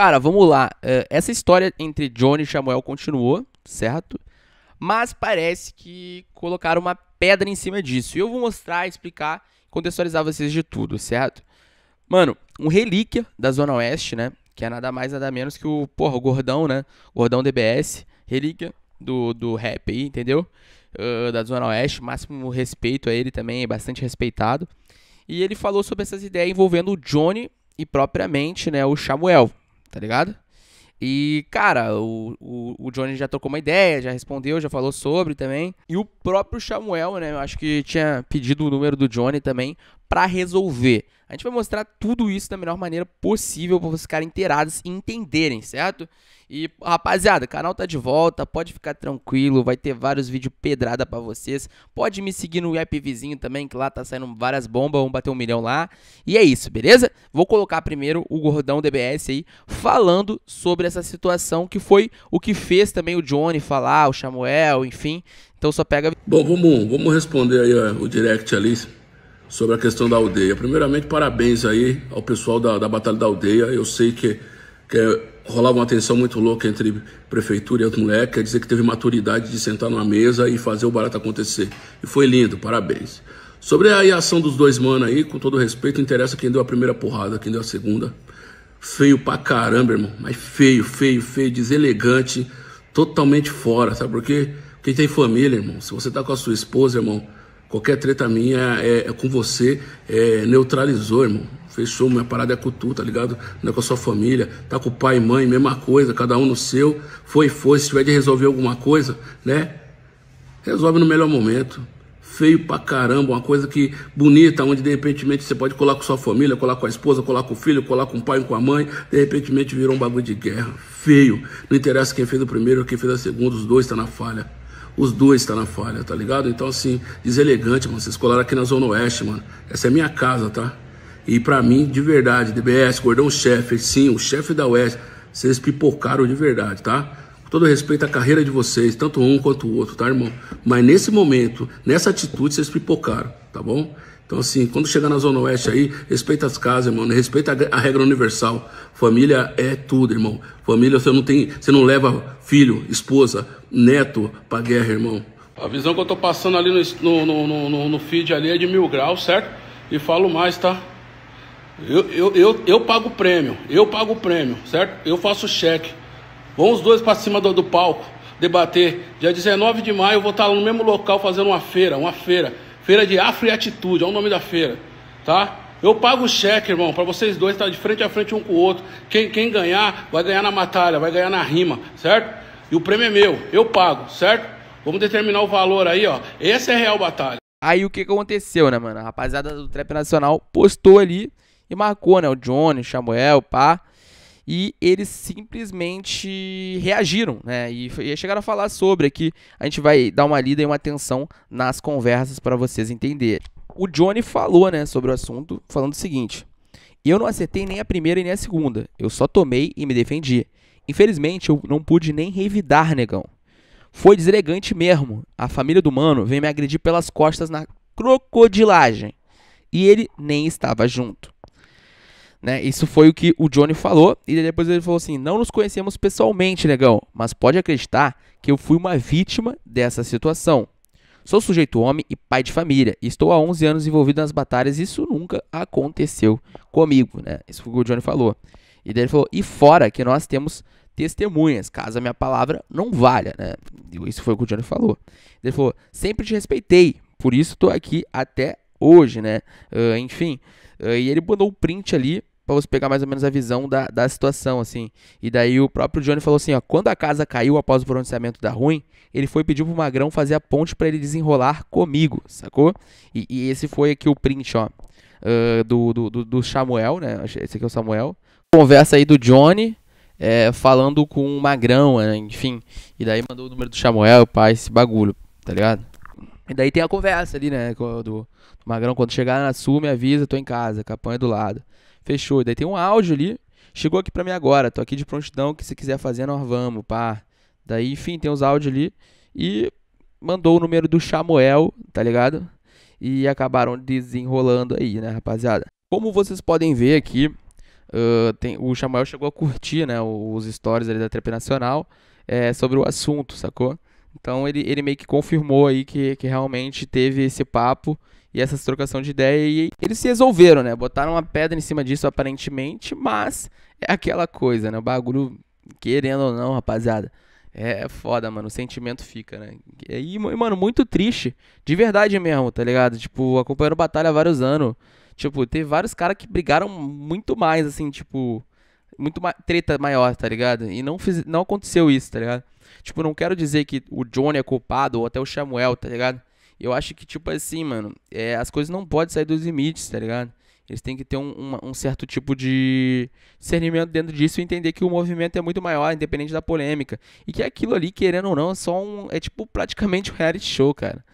Cara, vamos lá. É, essa história entre Johnny e Samuel continuou, certo? Mas parece que colocaram uma pedra em cima disso. E eu vou mostrar, explicar, contextualizar vocês de tudo, certo? Mano, um relíquia da Zona Oeste, né? Que é nada mais, nada menos que o, porra, o Gordão, né? Gordão DBS, relíquia do, do rap aí, entendeu? Uh, da Zona Oeste, máximo respeito a ele também, é bastante respeitado. E ele falou sobre essas ideias envolvendo o Johnny e propriamente, né, o Samuel tá ligado? E, cara, o, o, o, Johnny já trocou uma ideia, já respondeu, já falou sobre também. E o próprio Samuel, né? Eu acho que tinha pedido o número do Johnny também para resolver. A gente vai mostrar tudo isso da melhor maneira possível para vocês ficarem inteirados e entenderem, certo? E, rapaziada, o canal tá de volta, pode ficar tranquilo, vai ter vários vídeos pedrada para vocês. Pode me seguir no app vizinho também, que lá tá saindo várias bombas, vamos bater um milhão lá. E é isso, beleza? Vou colocar primeiro o Gordão DBS aí, falando sobre essa situação que foi o que fez também o Johnny falar, o Samuel, enfim. Então só pega... Bom, vamos, vamos responder aí ó, o direct ali, sobre a questão da aldeia. Primeiramente, parabéns aí ao pessoal da, da Batalha da Aldeia. Eu sei que, que é, rolava uma tensão muito louca entre prefeitura e os moleques. Quer dizer que teve maturidade de sentar numa mesa e fazer o barato acontecer. E foi lindo, parabéns. Sobre a ação dos dois manos aí, com todo respeito, interessa quem deu a primeira porrada, quem deu a segunda. Feio pra caramba, irmão. Mas feio, feio, feio, deselegante, totalmente fora, sabe por quê? Quem tem família, irmão. Se você tá com a sua esposa, irmão, Qualquer treta minha é, é com você, é, neutralizou, irmão. Fechou, minha parada é com tu, tá ligado? Não é com a sua família, tá com o pai e mãe, mesma coisa, cada um no seu. Foi, foi. Se tiver de resolver alguma coisa, né? Resolve no melhor momento feio pra caramba, uma coisa que bonita, onde de repente você pode colar com sua família, colar com a esposa, colar com o filho, colar com o pai, e com a mãe, de repente virou um bagulho de guerra. Feio. Não interessa quem fez o primeiro, quem fez a segunda, os dois tá na falha os dois estão tá na falha, tá ligado? Então, assim, deselegante, mano. Vocês colaram aqui na Zona Oeste, mano. Essa é minha casa, tá? E para mim, de verdade, DBS, Gordão Chefe, sim, o chefe da Oeste, vocês pipocaram de verdade, tá? Com todo respeito à carreira de vocês, tanto um quanto o outro, tá, irmão? Mas nesse momento, nessa atitude, vocês pipocaram, tá bom? Então, assim, quando chegar na Zona Oeste aí, respeita as casas, irmão. Né? Respeita a, regra universal. Família é tudo, irmão. Família, você não tem. Você não leva filho, esposa, neto pra guerra, irmão. A visão que eu tô passando ali no, no, no, no, no feed ali é de mil graus, certo? E falo mais, tá? Eu, eu, eu, eu pago o prêmio, eu pago o prêmio, certo? Eu faço o cheque. Vamos os dois para cima do, do palco debater. Dia 19 de maio eu vou estar tá no mesmo local fazendo uma feira, uma feira. Feira de Afro e Atitude, é o nome da feira, tá? Eu pago o cheque, irmão, para vocês dois estar tá de frente a frente um com o outro. Quem, quem ganhar, vai ganhar na batalha, vai ganhar na rima, certo? E o prêmio é meu, eu pago, certo? Vamos determinar o valor aí, ó. Essa é a real batalha. Aí o que aconteceu, né, mano? A rapaziada do Trap Nacional postou ali e marcou, né? O Johnny, o Samuel, o pá e eles simplesmente reagiram, né? E, e chegaram a falar sobre aqui. A gente vai dar uma lida e uma atenção nas conversas para vocês entenderem. O Johnny falou, né, sobre o assunto, falando o seguinte: "Eu não acertei nem a primeira e nem a segunda. Eu só tomei e me defendi. Infelizmente, eu não pude nem revidar, negão. Foi deselegante mesmo. A família do mano veio me agredir pelas costas na crocodilagem. E ele nem estava junto. Né? Isso foi o que o Johnny falou. E depois ele falou assim: não nos conhecemos pessoalmente, negão, mas pode acreditar que eu fui uma vítima dessa situação. Sou sujeito homem e pai de família. Estou há 11 anos envolvido nas batalhas e isso nunca aconteceu comigo, né? Isso foi o que o Johnny falou. E daí ele falou: e fora que nós temos testemunhas, caso a minha palavra não valha, né? Isso foi o que o Johnny falou. Ele falou: sempre te respeitei, por isso estou aqui até hoje, né? Uh, enfim, uh, e ele mandou um print ali para você pegar mais ou menos a visão da, da situação, assim. E daí o próprio Johnny falou assim, ó, quando a casa caiu após o pronunciamento da ruim, ele foi pedir pro Magrão fazer a ponte para ele desenrolar comigo, sacou? E, e, esse foi aqui o print, ó, uh, do, do, do, do Samuel, né? Esse aqui é o Samuel. Conversa aí do Johnny, é, falando com o Magrão, né? enfim. E daí mandou o número do Samuel, pai, esse bagulho, tá ligado? E daí tem a conversa ali, né? Do, do Magrão, quando chegar na Sul, me avisa, tô em casa, Capão é do lado. Fechou. Daí tem um áudio ali. Chegou aqui para mim agora. Tô aqui de prontidão. que se quiser fazer, nós vamos, pá. Daí, enfim, tem uns áudios ali. E mandou o número do Chamuel, tá ligado? E acabaram desenrolando aí, né, rapaziada? Como vocês podem ver aqui, uh, tem, o Chamuel chegou a curtir, né, os stories ali da Trap Nacional é, sobre o assunto, sacou? Então ele, ele meio que confirmou aí que, que realmente teve esse papo e essa trocação de ideia. E eles se resolveram, né? Botaram uma pedra em cima disso aparentemente, mas é aquela coisa, né? O bagulho, querendo ou não, rapaziada. É foda, mano. O sentimento fica, né? E, mano, muito triste. De verdade mesmo, tá ligado? Tipo, acompanhando batalha há vários anos. Tipo, teve vários caras que brigaram muito mais, assim, tipo. Muito ma treta maior, tá ligado? E não, fiz, não aconteceu isso, tá ligado? Tipo, não quero dizer que o Johnny é culpado ou até o Samuel, tá ligado? Eu acho que, tipo assim, mano, é, as coisas não podem sair dos limites, tá ligado? Eles têm que ter um, um, certo tipo de discernimento dentro disso e entender que o movimento é muito maior, independente da polêmica. E que é aquilo ali, querendo ou não, é só um. É tipo praticamente um reality show, cara.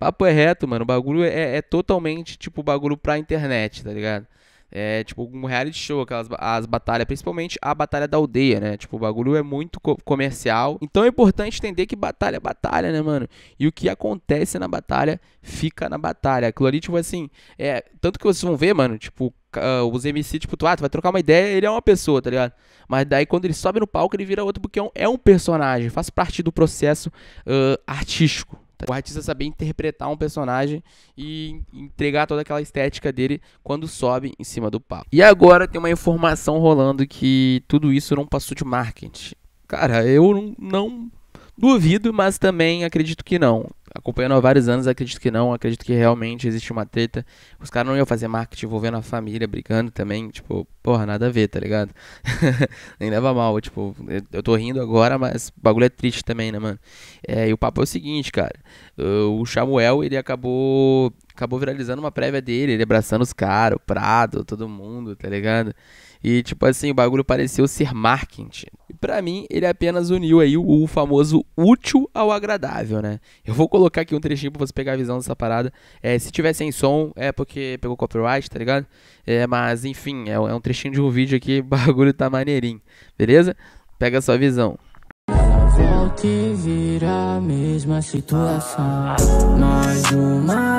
Papo é reto, mano. O bagulho é, é totalmente tipo bagulho pra internet, tá ligado? É tipo um reality show, aquelas as batalhas, principalmente a batalha da aldeia, né? Tipo, o bagulho é muito co comercial. Então é importante entender que batalha é batalha, né, mano? E o que acontece na batalha fica na batalha. Aquilo ali, tipo assim, é. Tanto que vocês vão ver, mano, tipo, uh, os MC, tipo, tu, ah, tu vai trocar uma ideia, ele é uma pessoa, tá ligado? Mas daí quando ele sobe no palco, ele vira outro, porque é um, é um personagem, faz parte do processo uh, artístico. O artista saber interpretar um personagem e entregar toda aquela estética dele quando sobe em cima do palco. E agora tem uma informação rolando que tudo isso não passou de marketing. Cara, eu não duvido, mas também acredito que não acompanhando há vários anos, acredito que não. Acredito que realmente existe uma treta. Os caras não iam fazer marketing envolvendo a família, brigando também. Tipo, porra, nada a ver, tá ligado? Nem leva mal. Tipo, eu tô rindo agora, mas o bagulho é triste também, né, mano? É, e o papo é o seguinte, cara. O Samuel, ele acabou acabou viralizando uma prévia dele, ele abraçando os caras, o Prado, todo mundo, tá ligado? E, tipo assim, o bagulho pareceu ser marketing. E pra mim, ele apenas uniu aí o, o famoso útil ao agradável, né? Eu vou colocar aqui um trechinho pra você pegar a visão dessa parada. É, se tiver sem som, é porque pegou copyright, tá ligado? É, mas, enfim, é, é um trechinho de um vídeo aqui, o bagulho tá maneirinho, beleza? Pega a sua visão. É vira a mesma situação. Mais uma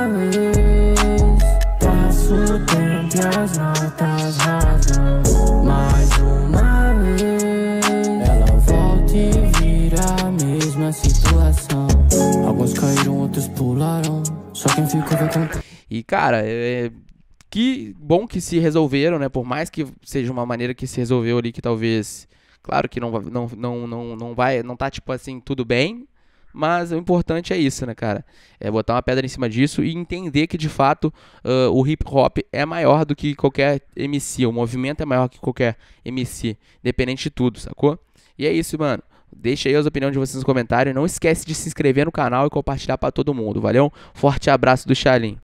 E, cara, é, é, que bom que se resolveram, né? Por mais que seja uma maneira que se resolveu ali que talvez, claro que não não não não, não vai, não tá tipo assim tudo bem, mas o importante é isso, né, cara? É botar uma pedra em cima disso e entender que de fato uh, o hip hop é maior do que qualquer MC, o movimento é maior que qualquer MC, independente de tudo, sacou? E é isso, mano. Deixa aí as opiniões de vocês nos comentários. Não esquece de se inscrever no canal e compartilhar para todo mundo. Valeu? Forte abraço do Xalim.